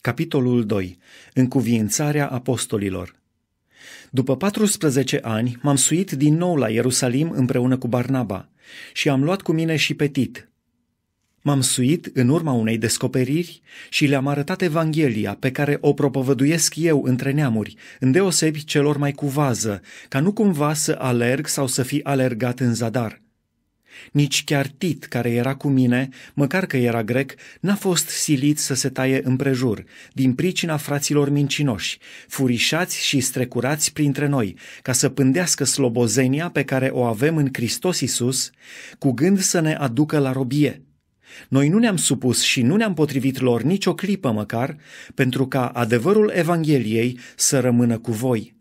Capitolul 2. Încuviințarea apostolilor După 14 ani m-am suit din nou la Ierusalim împreună cu Barnaba și am luat cu mine și Petit. M-am suit în urma unei descoperiri și le-am arătat Evanghelia pe care o propovăduiesc eu între neamuri, îndeosebi celor mai cu vază, ca nu cumva să alerg sau să fi alergat în zadar – nici chiar Tit, care era cu mine, măcar că era grec, n-a fost silit să se taie împrejur, din pricina fraților mincinoși, furișați și strecurați printre noi, ca să pândească slobozenia pe care o avem în Hristos Isus, cu gând să ne aducă la robie. Noi nu ne-am supus și nu ne-am potrivit lor nicio clipă măcar, pentru ca adevărul Evangheliei să rămână cu voi.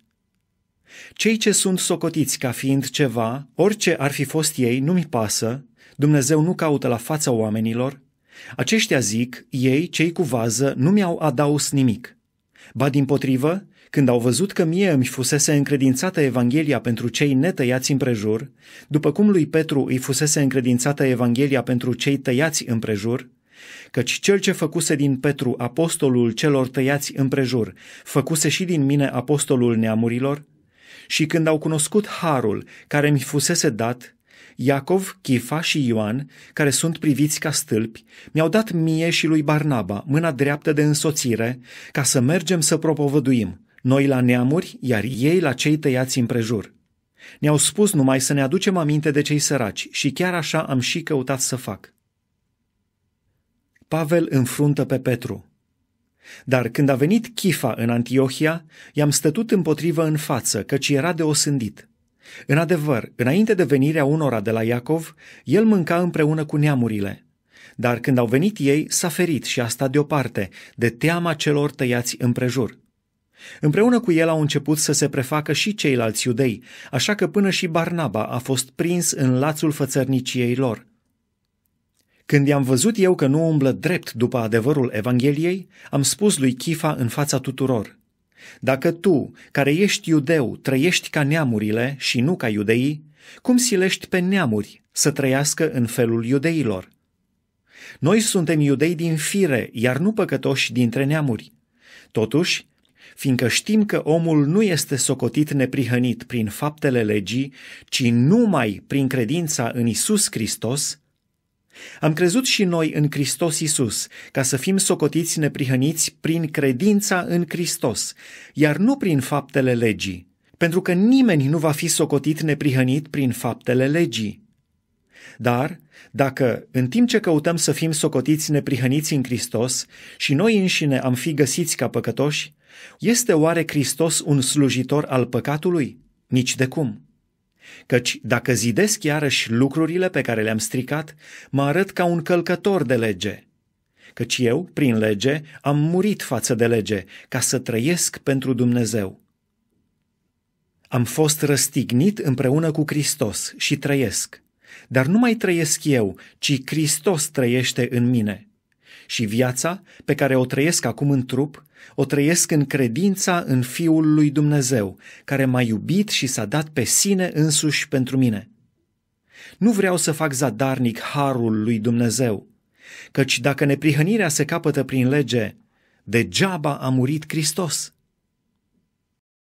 Cei ce sunt socotiți ca fiind ceva, orice ar fi fost ei, nu-mi pasă, Dumnezeu nu caută la fața oamenilor, aceștia zic, ei, cei cu vază, nu mi-au adaus nimic. Ba din potrivă, când au văzut că mie îmi fusese încredințată Evanghelia pentru cei netăiați împrejur, după cum lui Petru îi fusese încredințată Evanghelia pentru cei tăiați împrejur, căci cel ce făcuse din Petru apostolul celor tăiați împrejur, făcuse și din mine apostolul neamurilor, și când au cunoscut harul care mi fusese dat, Iacov, Chifa și Ioan, care sunt priviți ca stâlpi, mi-au dat mie și lui Barnaba mâna dreaptă de însoțire ca să mergem să propovăduim, noi la neamuri, iar ei la cei tăiați împrejur. Ne-au spus numai să ne aducem aminte de cei săraci și chiar așa am și căutat să fac. Pavel înfruntă pe Petru. Dar când a venit Chifa în Antiohia, i-am stătut împotrivă în față, căci era de osândit. În adevăr, înainte de venirea unora de la Iacov, el mânca împreună cu neamurile. Dar când au venit ei, s-a ferit și a stat deoparte, de teama celor tăiați împrejur. Împreună cu el au început să se prefacă și ceilalți iudei, așa că până și Barnaba a fost prins în lațul fățărniciei lor. Când i-am văzut eu că nu umblă drept după adevărul Evangheliei, am spus lui Chifa în fața tuturor, Dacă tu, care ești iudeu, trăiești ca neamurile și nu ca iudeii, cum silești pe neamuri să trăiască în felul iudeilor? Noi suntem iudei din fire, iar nu păcătoși dintre neamuri. Totuși, fiindcă știm că omul nu este socotit neprihănit prin faptele legii, ci numai prin credința în Isus Hristos, am crezut și noi în Hristos Isus, ca să fim socotiți neprihăniți prin credința în Hristos, iar nu prin faptele legii, pentru că nimeni nu va fi socotit neprihănit prin faptele legii. Dar, dacă, în timp ce căutăm să fim socotiți neprihăniți în Hristos și noi înșine am fi găsiți ca păcătoși, este oare Hristos un slujitor al păcatului? Nici de cum. Căci dacă zidesc iarăși lucrurile pe care le-am stricat, mă arăt ca un călcător de lege. Căci eu, prin lege, am murit față de lege, ca să trăiesc pentru Dumnezeu. Am fost răstignit împreună cu Hristos și trăiesc. Dar nu mai trăiesc eu, ci Hristos trăiește în mine și viața pe care o trăiesc acum în trup, o trăiesc în credința în Fiul lui Dumnezeu, care m-a iubit și s-a dat pe sine însuși pentru mine. Nu vreau să fac zadarnic harul lui Dumnezeu, căci dacă neprihănirea se capătă prin lege, degeaba a murit Hristos.